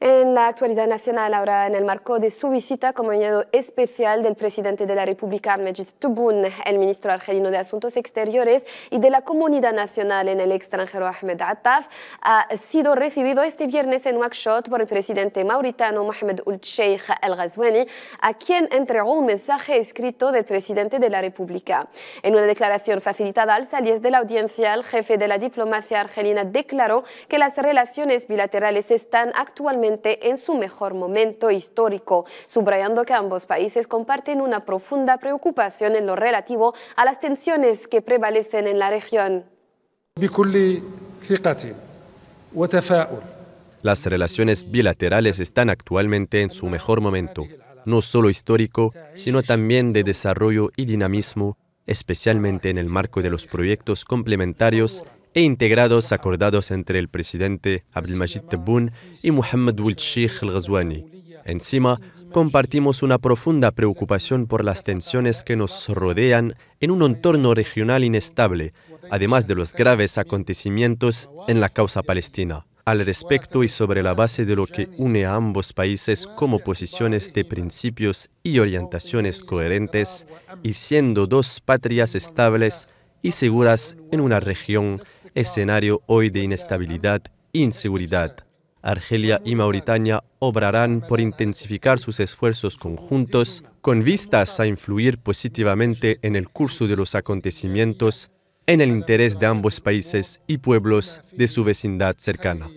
en la actualidad nacional ahora en el marco de su visita como añadido especial del presidente de la República, Ahmed Tubun, el ministro argelino de Asuntos Exteriores y de la Comunidad Nacional en el extranjero, Ahmed Attaf, ha sido recibido este viernes en workshop por el presidente mauritano Mohamed Ould Sheikh El Ghazouani, a quien entregó un mensaje escrito del presidente de la República. En una declaración facilitada al salir de la audiencia, el jefe de la diplomacia argelina declaró que las relaciones bilaterales están actualmente en su mejor momento histórico, subrayando que ambos países comparten una profunda preocupación en lo relativo a las tensiones que prevalecen en la región. Las relaciones bilaterales están actualmente en su mejor momento, no solo histórico, sino también de desarrollo y dinamismo, especialmente en el marco de los proyectos complementarios e integrados acordados entre el presidente Abdelmajid Tebboune y Muhammad ghazwani Encima, compartimos una profunda preocupación por las tensiones que nos rodean en un entorno regional inestable, además de los graves acontecimientos en la causa palestina. Al respecto y sobre la base de lo que une a ambos países como posiciones de principios y orientaciones coherentes, y siendo dos patrias estables y seguras en una región escenario hoy de inestabilidad e inseguridad. Argelia y Mauritania obrarán por intensificar sus esfuerzos conjuntos con vistas a influir positivamente en el curso de los acontecimientos en el interés de ambos países y pueblos de su vecindad cercana.